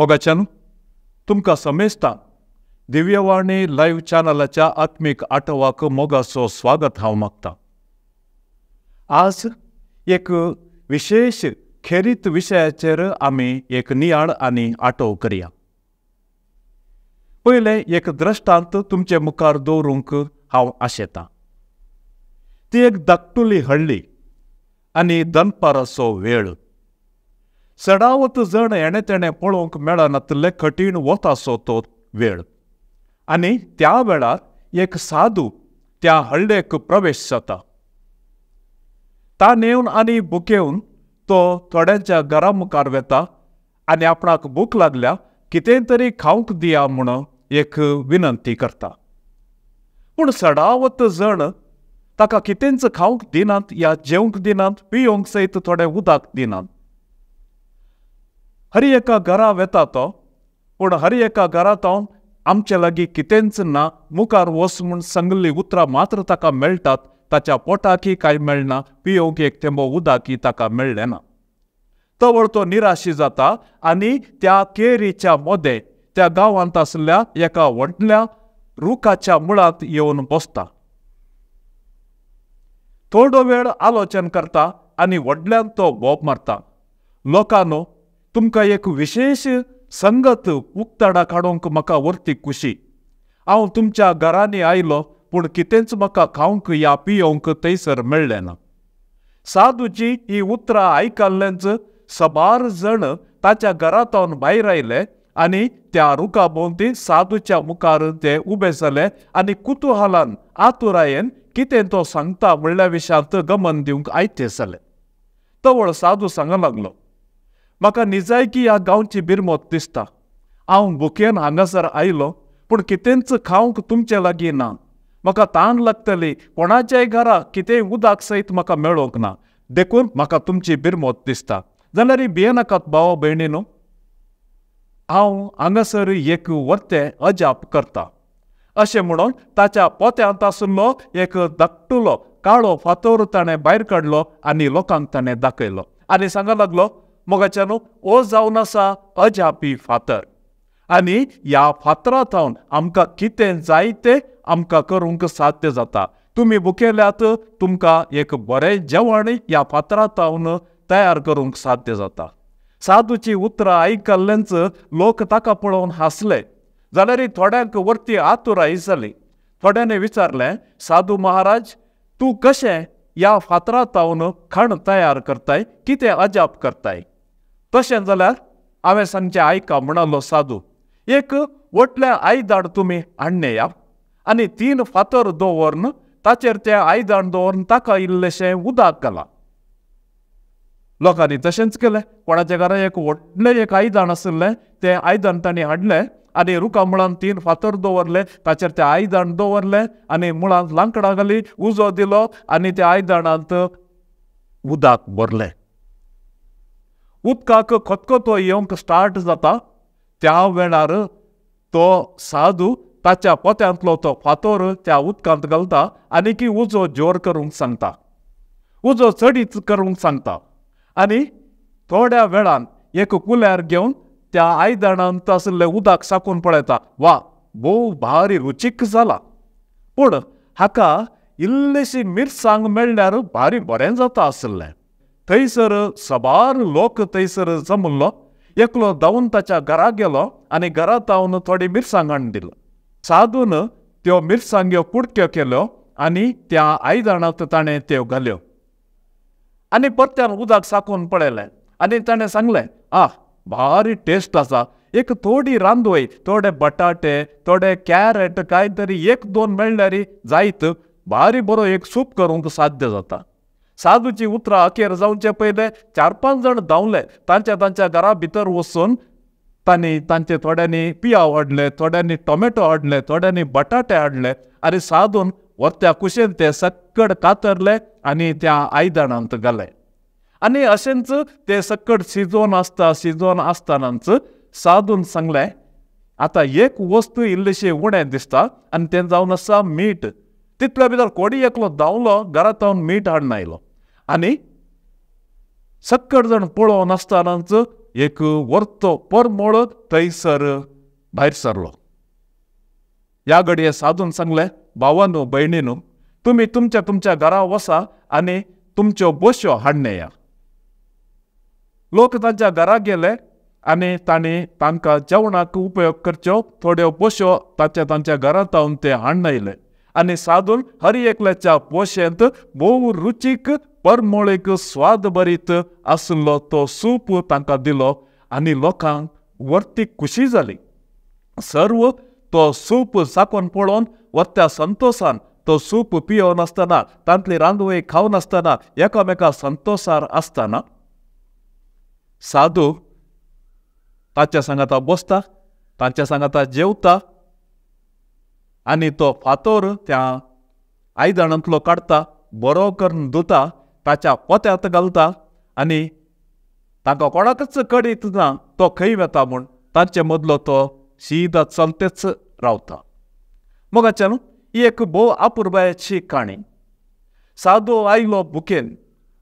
मग तुमका समेस्ता, दिव्यवाणी लाइव चॅनलाच्या चॅनलाच्या आत्मिक आठवाक मोगासो स्वागत हांव मागता आज एक विशेष खेरीत विशयाचेर आमी एक नियाळ आणि आटो करया पहिले एक द्रष्टांत, तुमचे मुखार दवरूंक हांव आशेतां ती एक दाकटुली हळ्ळी आणि दनपारसो वेळ सडावत जण येणे तेणे पळोवंक मेळनातले कठीण वत असो तो वेळ आनी त्या वेळार एक साधू त्या हळडेक प्रवेश जाता ता नेऊन आनी बुकेऊन तो थोड्यांच्या घरा मुखार वेता आनी आपणाक भूक लागल्या कितें तरी खावंक दिया म्हूण एक विनंती करता पूण सडावत जण ताका कितेंच खावंक दिनात या जेवंक दिनात पियोंक सयत थोडें उदक दिनात हरी एका घरा वेता तो पूण हर एका तो आमचे लागी कितेंच ना मुखार वस म्हूण सांगल्लीं उतरां मात्र ताका मेळटात ताच्या पोटाकी कांय मेळना पियोक एक तेंबो उदाकी ताका मेळ्ळें ना वळ तो निराशी जाता आनी त्या केरीच्या मोदे त्या गांवांत आसल्या एका व्हडल्या रुखाच्या मुळांत येवन बसता थोडो वेळ आलोचन करता आनी व्हडल्यान तो भोप मारता लोकांनो तुमकां एक विशेश संगत उक्ताडा काडूंक म्हाका वर्ती खुशी हांव तुमच्या घरांनी आयलो पूण कितेंच म्हाका खावंक या पियोंक थंयसर मेळ्ळें ना साधूची ही उतरां आयकल्ल्यांच सबार जण ताच्या घरांतून भायर आयले आनी त्या रुखा भोंवती साधूच्या मुखार ते उबे जाले आनी कुतुहालान आतुरायेन कितें तो सांगता म्हणल्या विशांत गमन दिवंक आयते जाले तवळ साधू सांगूंक लागलो म्हाका निजायकी ह्या गांवची बिरमोत दिसता हांव बुकेन हांगासर आयलो पूण कितेंच खावंक तुमचे लागीं ना म्हाका ताण लागतली कोणाच्याय घरा कितेंय उदक सयत म्हाका मेळोंक ना देखून म्हाका तुमची बिरमोत दिसता जाल्यार भियेनाकात भावा भयणी न्हू हांव हांगासर एक वर्तें अजाप करता अशें म्हणून ताच्या पोत्यांत आसलो एक धाकटुलो काळो फातोर ताणें भायर काडलो आनी लोकांक ताणें दाखयलो आनी सांगा लागलो मोगाच्यानो ओ जावन आसा अजापी फातर आनी ह्या फातरांत रावन आमकां कितें जाय आमकां करूंक साध्य जाता तुमी भुकेल्यात तुमकां एक बरें जेवण ह्या फातरांत तयार करूंक साध्य जाता साधूची उतरां आयकल्ल्यांच लोक ताका पळोवन हांसले जाल्यार थोड्यांक वरती आतुराय जाली थोड्याने विचारलें साधू महाराज तूं कशें ह्या फातरांत रावन खाण तयार करताय कितें अजाप करताय तशें जाल्यार हांवें सांगचें आयका म्हणालो साधू एक व्हडलें आयदाण तुमी या आनी तीन फातर दवरन ताचेर तें आयदाण दवरन ताका इल्लेशें उदक घाला लोकांनी तशेंच केलें कोणाच्या घरान एक व्हडलें एक आयदाण आशिल्लें तें आयदाण तांणी हाडलें आनी रुका मुळान तीन फातर दवरले ताचेर तें आयदाण दवरलें आनी मुळांत लांकडां घाली उजो दिलो आनी त्या आयदाणांत उदक भरलें उदकाक खतखतो येवंक स्टार्ट जाता त्या वेळार तो साधू ताच्या पोत्यांतलो तो फातोर त्या उदकांत घालता की उजो जोर करूंक सांगता उजो चडीच करूंक सांगता आनी थोड्या वेळान एक कुल्यार घेवन त्या आयदणांत आसले उदक साकून पळयता वा भोव भारी रुचीक जाला पूण हाका इल्लीशी मिरसांग मेळ्ळ्यार भारी बरें जाता आसलें थंयसर सबार लोक थंयसर जमल्लो एकलो धावून ताच्या घरा गेलो आनी घरा धावन थोडी मिरसांग हाडून दिलो साधून त्यो मिरसांग्यो कुडक्यो केल्यो आनी त्या आयदणांत ताणें त्यो घाल्यो आनी परत्यान उदक साकून पळयलें आनी ताणें सांगलें आ भारी टेस्ट आसा एक थोडी रांदोय थोडे बटाटे थोडे कॅरेट काय तरी एक दोन मेळल्यारी जायत भारी बरो एक सूप करूंक साध्य जाता साधूची उतरां अखेर जावचे पहिले चार पाच जण धावले तांच्या तांच्या घरा भीतर वसून त्यांनी तांचे थोड्यांनी पियाव हाडले थोड्यांनी टोमॅटो हाडले थोड्यांनी बटाटे हाडले आणि साधून वरत्या कुशेन ते सक्कड कातरले आणि त्या आयदणांत घाले आणि अशेंच ते सक्कड शिजोन असता शिजवून असतानाच साधून सांगले आता एक वस्तू इल्लीशी उणें दिसता आणि ते जाऊन आसा मीठ तितल्या भितर कोडी एकलो धांवलो घरांत मीठ हाडून आयलो आणि सक्कर जाण पळोवन आसतनाच एक व्हरतो परमोळत थंयसर भायर सरलो या घडये साधून सांगले भावानो भयणीनो तुम्ही तुमच्या तुमच्या घरा वसा आणि तुमच्यो बश्यो या लोक तांच्या घरा गेले आणि ताणी तांकां जेवणाक उपयोग करच्यो थोड्यो बश्यो ताच्या तांच्या घरा ते हाडण आयले साधून साधून एकल्याच्या पोषेंत बहु रुचीक परमोळेक स्वाद भरीत असलो तो सूप तांकां दिलो आणि लोकांक वरती खुशी झाली सर्व तो सूप साकून पळोवन वत्या संतोषान तो सूप पियो नासतना तांतली खाऊ खावनासतना एकामेका संतोषार असताना साधू तांच्या सांगाता बसता तांच्या सांगाता जेवता आनी तो फातोर त्या आयदणांतलो काढता बरो करून धुता ताच्या पोत्यांत घालता आनी तांकां कोणाकच कडीत ना तो खंय वेता म्हूण तांचे मदलो तो सिदा चलतेच रावता मग ही एक भोव आपुर्बायाची काणी सादो आयलो बुकेन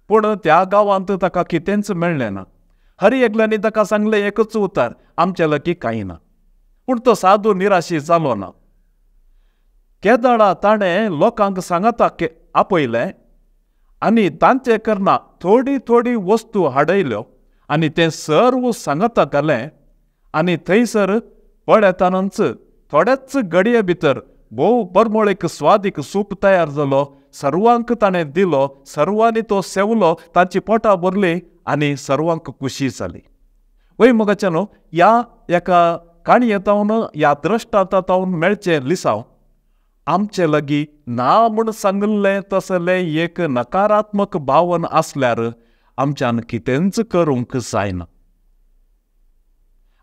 पूण त्या गांवांत ताका कितेंच मेळ्ळें ना हरी एकल्यांनी ताका सांगलें एकच उतार आमचे लकी कांय ना पूण तो सादू निराशी जालो ना केदळा ताणें लोकांक सांगता के आपयलें आनी तांचे करना थोडी थोडी वस्तू हाडयल्यो आनी ते सर्व सांगता केलें आनी थंयसर पळेतानच थोडेच गडये भितर भोव बरमोळेक स्वादीक सूप तयार जालो सर्वांक ताणें दिलो सर्वांनी तो सेवलो तांची पोटां भरलीं आनी सर्वांक खुशी जाली वै मोगाच्यानो ह्या एका काणये तावन ह्या द्रश्टांतावन मेळचें लिसांव आमचे लगी ना म्हण सांगले तसले एक नकारात्मक भावन आसल्यार आमच्यान कितेंच करूंक जायना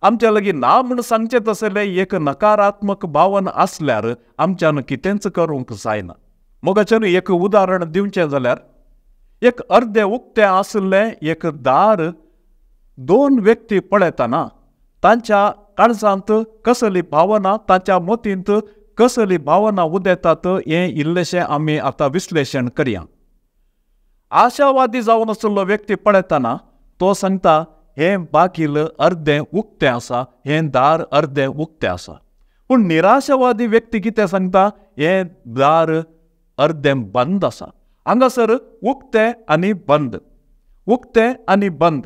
आमच्या लगी ना म्हूण सांगचें तसलें एक नकारात्मक भावन आसल्यार आमच्यान कितेंच करूंक जायना मगाच्यान एक उदाहरण दिवचे जाल्यार एक अर्दें उक्ते आसलें एक दार दोन व्यक्ती पळयताना तांच्या काळजांत कसली भावना तांच्या मतींत कसली भावना उदेतात हे इल्लेशे आमी आता विश्लेषण करया आशावादी जाऊन व्यक्ती पळयताना तो सांगता हे बाकील अर्धे उक्ते असा हे दार अर्धे उक्ते असा पण निराशावादी व्यक्ती कितें सांगता हे दार अर्दें बंद असा हांगासर उक्ते आनी बंद उक्ते आनी बंद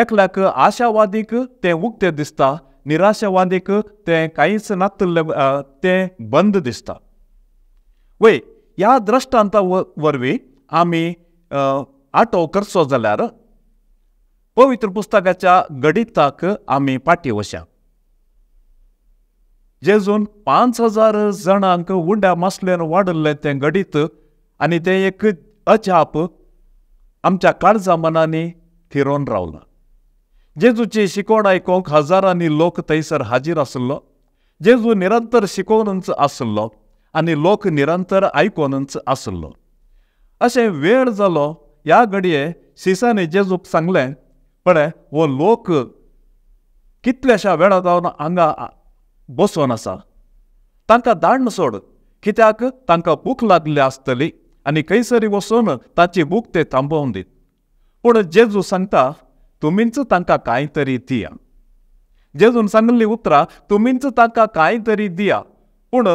एकल्याक आशावादीक ते उक्ते दिसता निराशावादीक ते कांयच नात ते बंद दिसता वय ह्या दृश्टांता वरवीं आमी आटो करचो जाल्यार पवित्र पुस्तकाच्या गणिताक आमी पाटी वशा जेजून पांच हजार जणांक उंड्या मासल्यान वाढले ते गडित आनी ते एक अजाप आमच्या काळजा मनांनी थिरोवन रावलां जेजूची शिकवण ऐकूक हजारांनी लोक थंयसर हाजीर आसलो जेजू निरंतर शिकोवनच आसलो आणि लोक निरंतर आयकोनच आसलो असे वेळ जालो या घडये सिसानी जेजूक सांगले पण वो लोक कितल्याशा वेळा जाऊन हांगा बसोन आसा तांकां दाण सोड कित्याक तांकां भूक लागली आसतली आनी खंयसरी वचून ताची भूक ते थांबोवन दीत पूण जेजू सांगता तुमींच तांकां कांय तरी दिया जेजून सांगिल्लीं उतरां तुमींच तांकां कांय तरी दिया पूण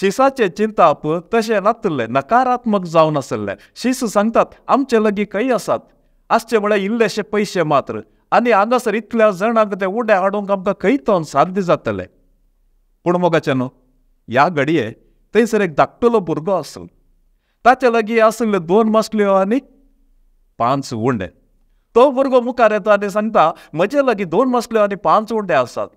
शिसाचे चिंताप तशें नातले नकारात्मक जावन असले शिस सांगतात आमचे लगी खंय आसात आसचे म्हळ्यार इल्लेशे पयशे मात्र आनी हांगासर इतल्या जाणांक ते उड्या हाडूंक आमकां खंय तोन साध्य जातले पूण मोगाचे न्हू ह्या घडये थंयसर एक धाकटुलो भुरगो आसलो ताचे लागीं आसले दोन मासल्यो आनी पांच उंडे तो भुरगो मुखार येता आनी सांगता म्हजे लागीं दोन मसल्यो आनी पांच उंडे आसात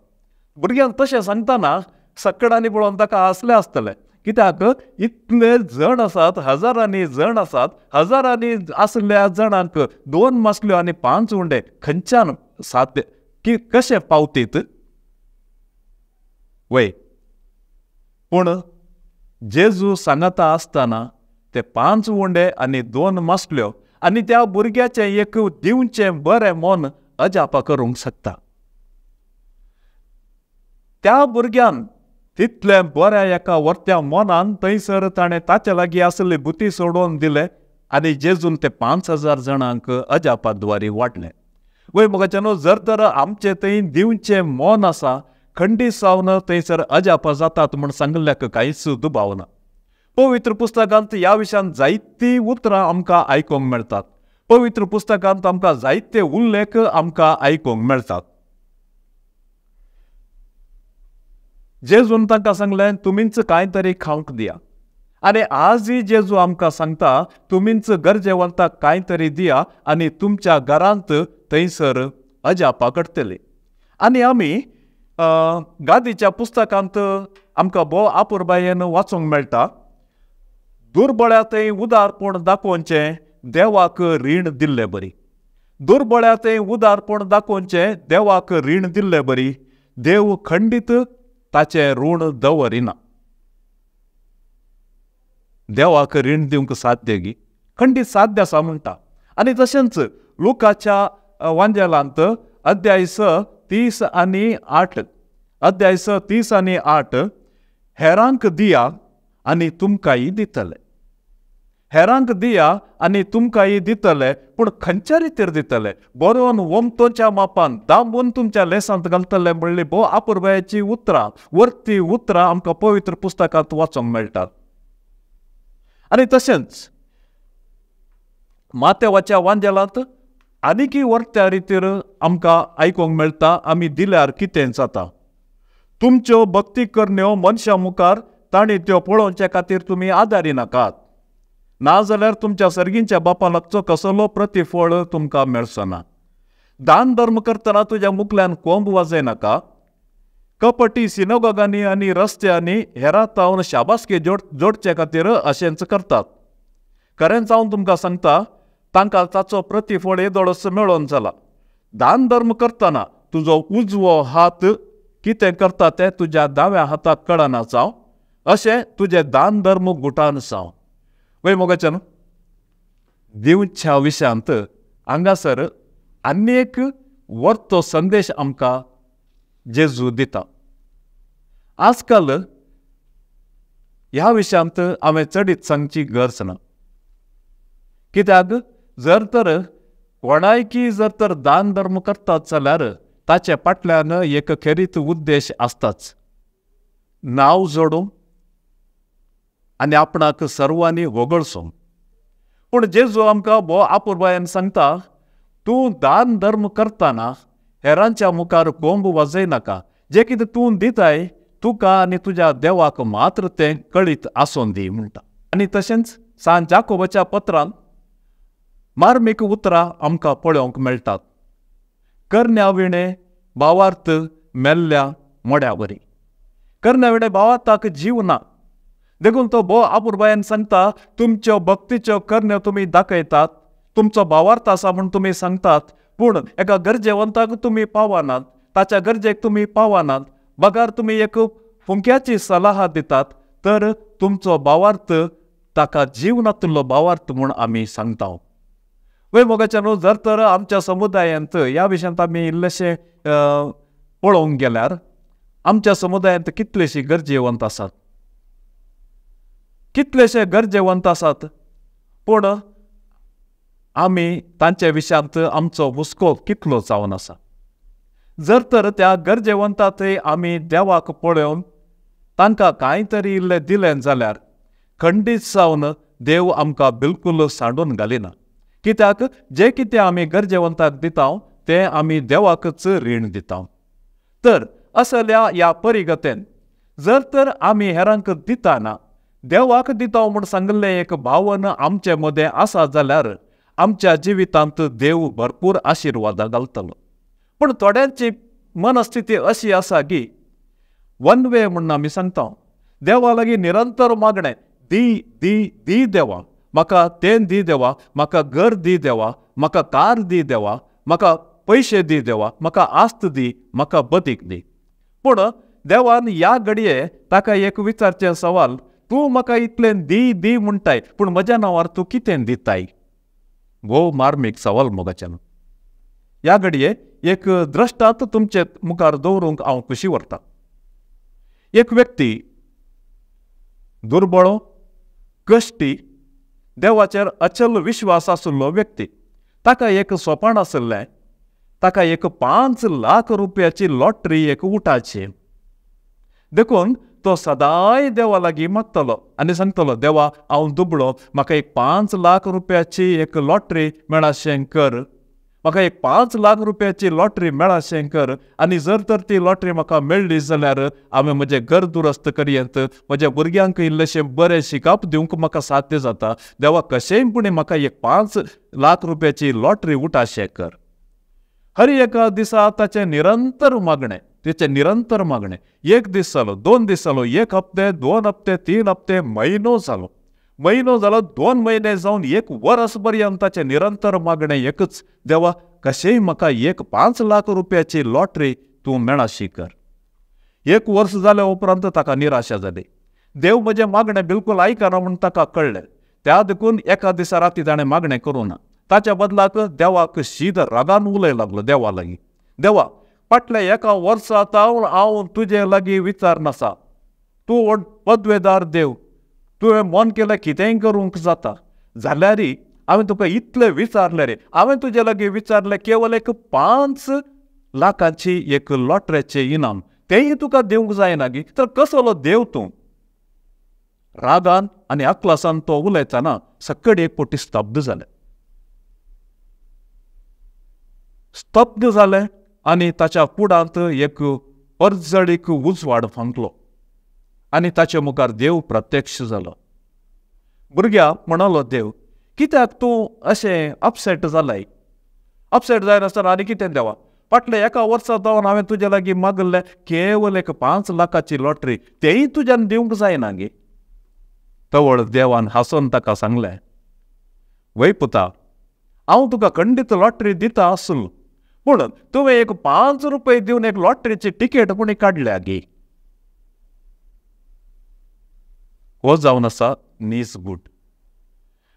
भुरग्यांक तशें सांगतना सकडांनी पळोवन ताका आसलें आसतलें कित्याक इतले जण आसात हजारांनी जण आसात हजारांनी आसल्या जणांक दोन मसल्यो आनी पांच उंडे खंयच्यान साध्य की कशें पावतीत वय पूण जेजू सांगता आसतना ते पांच उंडे आनी दोन मसल्यो आणि त्या भुरग्याचें एक दिवचे बरे मन अजापा करूंक शकता त्या भुरग्यान तितले बऱ्या एका वरत्या मोनान थंयसर ताणें ताचे लागीं आसली बुती सोडून दिले आनी जेजून ते पांच हजार जाणांक अजापा द्वारी वाटले वय मोगाच्यानो जर तर आमचे थंय दिवचे मन आसा खंडी सावन थंयसर अजापा जातात म्हूण सांगल्याक कांयच दुबाव ना पवित्र पुस्तकांत ह्या विशयान जायतीं उतरां आमकां आयकूंक मेळटात पवित्र पुस्तकांत आमकां जायते उल्लेख आमकां आयकूंक मेळटात जेजून तांकां सांगलें तुमींच कांय तरी खावंक दिया आनी आजय जेजू आमकां सांगता तुमींच गरजेवंताक कांय तरी दिया आनी तुमच्या घरांत थंयसर अजापा घडटली आनी आमी गादीच्या पुस्तकांत आमकां भोव आपुरबायेन वाचूंक मेळटा दुर्बळ्यातय उदारपण दाखोवचें देवाक रीण दिल्लें बरी दुर्बळ्यातय उदारपण दाखोवचें देवाक रीण दिल्लें बरी देव खंडीत ताचे ऋण दवरिना देवाक रीण दिवंक साध्य गी खंडीत साध्य आसा म्हणटा आनी तशेंच लुकाच्या वांजेलांत अध्याय स तीस आनी आठ अध्याय स तीस आनी आठ हेरांक दिया आनी तुमकां दितले हेरांक दिया आनी तुमकां दितले पूण खंयच्या रितीर दितले बरोवन वमतोच्या मापान दामून तुमच्या लेसांत घालतले म्हणली भो आपुर्बयाची उतरां वरती उतरां आमकां पवित्र पुस्तकांत वाचोंक मेळटात आनी तशेंच मातेवाच्या वांजेलांत आनीकय वरत्या रितीर आमकां आयकूंक मेळटा आमी दिल्यार कितें जाता तुमच्यो भक्ती करण्यो मनशा मुखार तांणी त्यो पळोवचे खातीर तुमी आदारी नाकात नाजाल्यार तुमच्या सर्गींच्या बापा लागचो कसलो प्रतिफळ तुमकां मेळचो ना दान धर्म करतना तुज्या मुखल्यान कोंब वाजयनाका कपटी सिनोगोगांनी आनी रस्त्यांनी हेरा तावन शाबासकी जोड जोडचे खातीर अशेंच करतात खरेंच हांव तुमकां सांगता तांकां ताचो प्रतिफळ येदोडस मेळोन जाला दान धर्म करतना तुजो उजवो हात कितें करता तें तुज्या दाव्या हाताक कळना जावं अशें तुझे दान धर्म गुटान सांव वय मोगाच्यान दिवच्या विशयांत हांगासर आनी एक वर्तो संदेश आमकां जेजू दिता आजकाल ह्या विशयांत हांवें चडीत सांगची गरज ना कित्याक जर तर कोणायकी जर तर दान धर्म करतात जाल्यार ताचे फाटल्यान एक खेरीत उद्देश आसताच नांव जोडूंक आनी आपणाक सर्वांनी वगळसूं पूण जेजू आमकां भो आपूर्बायन सांगता तूं दान धर्म करताना हेरांच्या मुखार कोंब वाजयनाका जे कितें तूं दिताय तुका आनी तुज्या देवाक मात्र तें कळीत आसोन दी म्हणटा आनी तशेंच सान जाकोबाच्या पत्रांत मार्मीक उतरां आमकां पळोवंक मेळटात करण्या विणे भावार्थ मेल्ल्या मोड्या वरी करण्या विणे जीव ना देखून तो भोव आपूरबायन सांगता तुमच्यो भक्तीच्यो कर्ण्यो तुम्ही दाखयतात तुमचो भावार्थ आसा म्हणून तुम्ही सांगतात पूण एका गरजेवंताक तुम्ही पावनात ताच्या गरजेक तुम्ही पावनात बगार तुम्ही एक फुंक्याची सलाह दितात तर तुमचो भावार्थ ताका जीवनातलो भावार्थ म्हूण आमी सांगता वय मोगाच्या न्हू जर तर आमच्या समुदायांत ह्या विशयांत आमी इल्लेशें पळोवंक गेल्यार आमच्या समुदायांत कितलेशी गरजेवंत आसात कितलेशे गरजेवंत आसात पूण आमी तांचे विशांत आमचो हुस्को कितलो जावन आसा जर तर त्या गरजेवंतांतय आमी देवाक पळोवन तांकां कांय तरी इल्लें दिलें जाल्यार खंडीत जावन देव आमकां बिलकुल सांडून घालिना कित्याक जे कितें आमी गरजेवंताक दिता तें आमी देवाकच रीण दिता तर असल्या ह्या परिगतेन जर तर आमी हेरांक दिताना देवाक दिता म्हूण सांगल्लें एक भावन आमच्या मध्ये आसा जाल्यार आमच्या जिवितांत देव भरपूर आशिर्वादां घालतलो पूण थोड्यांची मनस्थिती अशी आसा की वन वे म्हणून आमी सांगता देवा लागीं निरंतर मागणें दी दी दी देवा म्हाका तें दी देवा म्हाका घर दी देवा म्हाका कार दी देवा म्हाका पयशे दी देवा म्हाका आस्त दी म्हाका बदीक दी पूण देवान ह्या घडये ताका एक विचारचे सवाल तूं म्हाका इतलें दी दी म्हणटाय पूण म्हज्या नांवार तूं कितें दिताय वो मार्मीक सवाल मोगाच्यान ह्या घडये एक द्रश्टांत तुमचे मुखार दवरूंक हांव खुशी व्हरतां एक व्यक्ती दुर्बळो कश्टी देवाचेर अचल विश्वास आशिल्लो व्यक्ती ताका एक सोपान आशिल्लें ताका एक पांच लाख रुपयाची लॉटरी एक उटाची देखून तो सदांय देवा लागीं मागतलो आनी सांगतलो देवा हांव दुबळो म्हाका एक पांच लाख रुपयाची एक लॉटरी मेळाशें कर म्हाका एक पांच लाख रुपयाची लॉटरी मेळाशें कर आनी जर तर ती लॉटरी म्हाका मेळ्ळी जाल्यार हांवें म्हजें घर दुरुस्त करयेंत म्हज्या भुरग्यांक इल्लेशें बरें शिकप दिवंक म्हाका साध्य जाता देवा कशेंय पुणें म्हाका एक पांच लाख रुपयाची लॉटरी शें कर हर एका दिसा ताचें निरंतर मागणें तिचे निरंतर मागणे एक दिस जालो दोन दिस जालो एक हप्ते दोन हप्ते तीन हप्ते महिनो जालो महिनो जालो दोन महिने जाऊन एक वरस पर्यंत निरंतर मागणे एकच देवा कशेंय मका एक पाच लाख रुपयाची लॉटरी तू मेळाशी कर एक वर्ष झाल्या उपरांत ताका निराशा झाली देव म्हजें मागणे बिलकुल ऐकना म्हणून ताका कळ्ळें त्या देखून एका दिसा राती ताणे मागणे करू ना ताच्या बदलाक देवाक शीत रागान उलय लागलो देवा लागी देवा फाटल्या एका वर्सा जावन हांव तुजे लागीं विचार नासा तूं व्हड पदवेदार देव तुवें मन केलें कितेंय करूंक जाता जाल्यारय हांवें तुका इतलें विचारलें रे हांवें तुजे लागीं विचारलें केवल एक पांच लाखांची एक लॉटरेचें इनाम तेंय तुका दिवंक जायना गी तर कसलो देव तूं रागान आनी अक्लासान तो उलयतना सक्कड एक पोटी स्तब्ध जालें स्तब्ध जालें आणि ताच्या कुडांत एक अर्जळीक उजवाड फांकलो आणि ताच्या मुखार देव प्रत्यक्ष जालो भुरग्या म्हणलो देव कित्याक तूं अशें अपसेट जालाय अपसेट जायनासतना आनी कितें देवा फाटल्या एका वर्सा जावन हांवें तुजे लागीं मागल्लें केवल एक पांच लाखाची लॉटरी तेय तुज्यान दिवंक जायना गे तवळ देवान हांसोन ताका सांगलें वै पुता हांव तुका खंडीत लॉटरी दिता आसलो पूण तुम्ही एक पाच रुपये देऊन एक लॉटरीची तिकीट कोणी काढल्या गे हो जाऊन आसा नीस गुट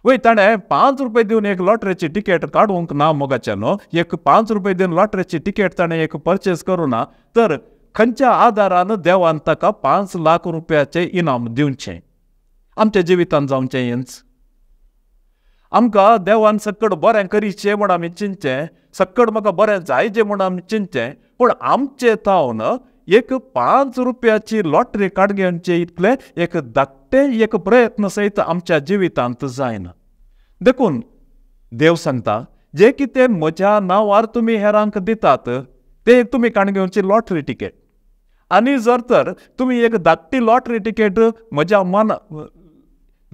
वय ताणें पांच रुपये दिवन एक लॉटरीची तिकेट काडूंक ना न्हू एक पांच रुपये दिवन लॉटरीची तिकेट ताणें एक परचेस करूं ना तर खंयच्या आदारान देवान ताका पांच लाख रुपयाचें इनाम दिवचें आमच्या जिवितांत जावचें हेंच आमकां देवान सक्कड बरें करीचें म्हूण आमी चिंतचें सक्कड म्हाका बरें जायचें म्हूण आमी चिंतचें पूण आमचे थावन एक पांच रुपयाची लॉटरी काडग्यांचें इतलें एक धाकटें एक प्रयत्न सयत आमच्या जिवितांत जायना देखून देव सांगता जे कितें म्हज्या नांवार तुमी हेरांक दितात ते तुमी काणग्यांची लॉटरी तिकेट आनी जर तर तुमी एक धाकटी लॉटरी तिकेट म्हज्या मना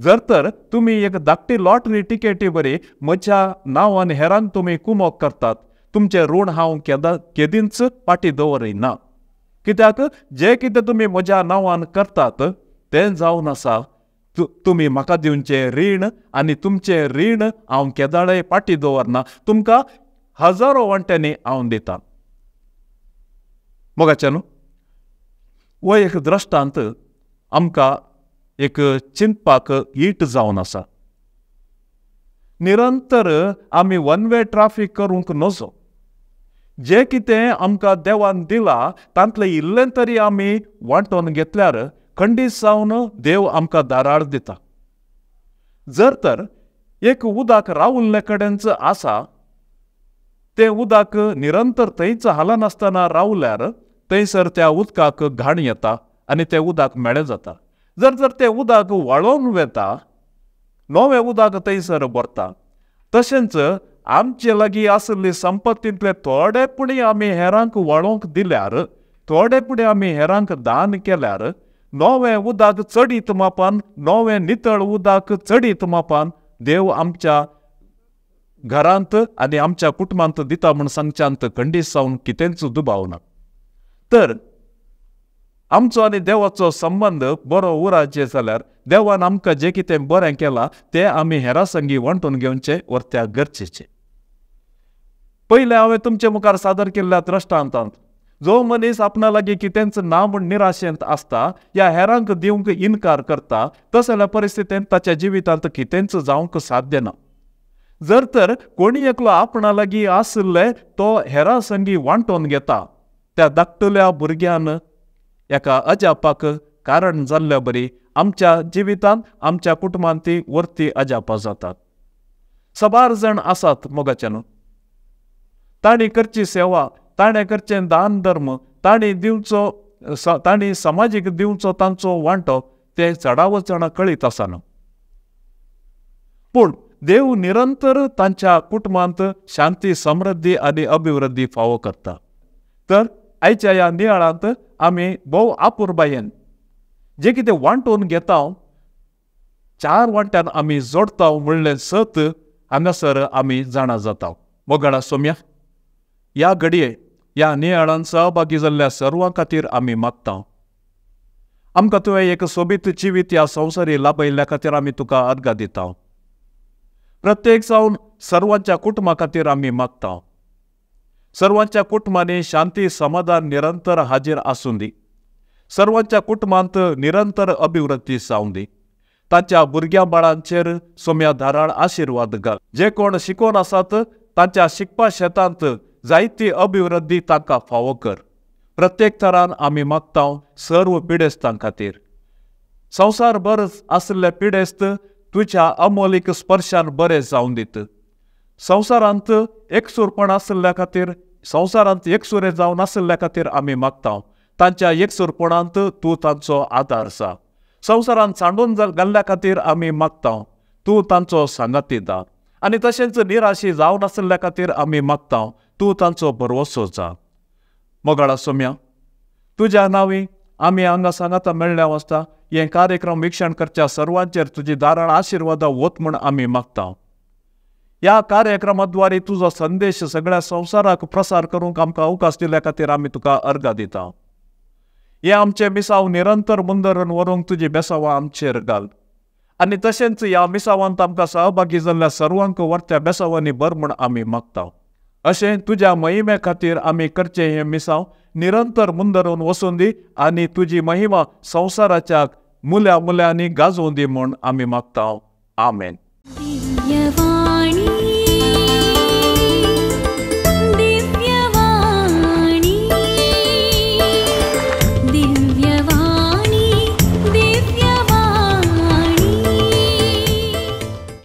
जर तर तुम्ही एक धाकटी लॉटरी तिकेटी बरी म्हज्या नांवान हेरान तुम्ही कुमो करतात तुमचे ऋण हांव केदा केदींच पाटी दवरिना कित्याक जे कितें तुमी म्हज्या नांवान करतात तें जावन आसा तुमी म्हाका दिवचे रीण आनी तुमचे रीण हांव केदाळे पाटी दवरना तुमकां हजारो वांट्यांनी हांव दितां मोगाच्या न्हू हो एक दृश्टांत आमकां एक चिंतपाक ईट जावन आसा निरंतर आमी वन वे ट्राफीक करूंक नजो जे कितें आमकां देवान दिलां तांतलें इल्लें तरी आमी वांटोन घेतल्यार खंडीत जावन देव आमकां दारार दिता जर तर एक उदक रावल्ले कडेनच आसा तें उदक निरंतर थंयच हालनासतना रावल्यार थंयसर त्या उदकाक घाण येता आनी तें उदक मेळें जाता जर जर ते उदक व्हाळोवन वेता नवें उदक थंयसर भरता तशेंच आमचे लागीं आसली संपत्तींतले थोडे आम्ही आमी हेरांक व्हाळोवंक दिल्यार थोडे आमी हेरांक दान केल्यार नवें उदक चडीत मापान नवें नितळ उदक चडीत मापान देव आमच्या घरांत आनी आमच्या कुटुंबांत दिता म्हूण सांगच्यांत खंडीत जावन कितेंच दुबावना तर आमचो आनी देवाचो संबंद बरो उराचे जाल्यार देवान आमकां जें कितें बरें केलां तें आमी हेरासंगी संगी वांटून घेवचें वर्त्या गरजेचें पयलें हांवें तुमचे मुखार सादर केल्ल्या दृश्टांतांत जो मनीस आपणा लागीं कितेंच ना म्हूण निराशेंत आसता या हेरांक दिवंक इन्कार करता तसल्या परिस्थितीन ताच्या जिवितांत कितेंच जावंक साध्य ना जर तर कोणी एकलो आपणा लागीं आसले तो हेरा संगी वांटून घेता त्या धाकटुल्या भुरग्यान एका अजापाक कारण जाल्ल्या बरी आमच्या जिवितांत आमच्या कुटुंबांत ती वरती अजापा जातात सबार जण आसात मोगाच्यान ताणी करची सेवा ताणें करचें दान धर्म ताणी दिवचो ताणी समाजीक दिवचो तांचो वांटो ते चडाव वचण कळीत आसना पूण देव निरंतर तांच्या कुटुंबांत शांती समृद्धी आनी अभिवृद्धी फावो करता तर आयच्या ह्या नियाळांत आमी भोव आपुरबायेन जे कितें वांटून घेताव चार वांट्यान आमी जोडता म्हणलें सत हांगासर आमी जाणा जाता मोगाळा सोम्या ह्या घडये ह्या नियाळान सहभागी जाल्ल्या सर्वां खातीर आमी मागता आमकां तुवें एक सोबीत जिवीत या संवसारी लाभल्या खातीर आमी तुका आदगा दिता प्रत्येक जावन सर्वांच्या कुटुंबा खातीर आमी मागतां सर्वांच्या कुटुंबाने शांती समाधान निरंतर हाजीर असून दे सर्वांच्या कुटुंबांत निरंतर अभिवृद्धी जाऊन दे तांच्या भुरग्या बाळांचेर सोम्या धाराळ घाल जे कोण शिकोन आसात तांच्या शिकपा शेतांत जायती अभिवृद्धी तांकां फावो कर प्रत्येक थरान आमी मागतांव सर्व पिडेस्तां खातीर संवसार बरस आसले पिडेस्त तुज्या अमोलीक स्पर्शान बरें जावन दित संवसारांत एकसुरपण आसल्या खातीर संवसारांत एकसूर जावन नासल्या खातीर आमी मागता तांच्या एकसुरपणांत तूं तांचो आदार आसा संवसारांत सांडून घाल्ल्या खातीर आमी मागता तूं तांचो सांगाती दा आनी तशेंच निराशी जावन आसल्या खातीर आमी मागता तूं तांचो भरवसो जा मोगाळा सोम्या तुज्या नांवी आमी हांगा सांगाता मेळ्ळ्या वचता हे कार्यक्रम विक्षण करच्या सर्वांचेर तुजी दारण आशिर्वाद वत म्हूण आमी मागता या कार्यक्रमाद्वारे तुझा संदेश सगळ्या संवसाराक प्रसार करूंक आमकां अवकाश दिल्या खातीर आमी तुका अर्गा दिता हे आमचे मिसाव निरंतर मुंदरन व्हरूंक तुजी बेसावां आमचेर घाल आनी तशेंच ह्या मिसावांत आमकां सहभागी जाल्ल्या सर्वांक वरच्या बेसावांनी म्हूण आमी मागता अशें तुज्या महिमे खातीर आमी करचें हें मिसांव निरंतर मुंदरून वसून दी आनी तुजी महिमा संवसाराच्या मुल्या मुल्यांनी गाजोवन दी म्हूण आमी मागता आमेन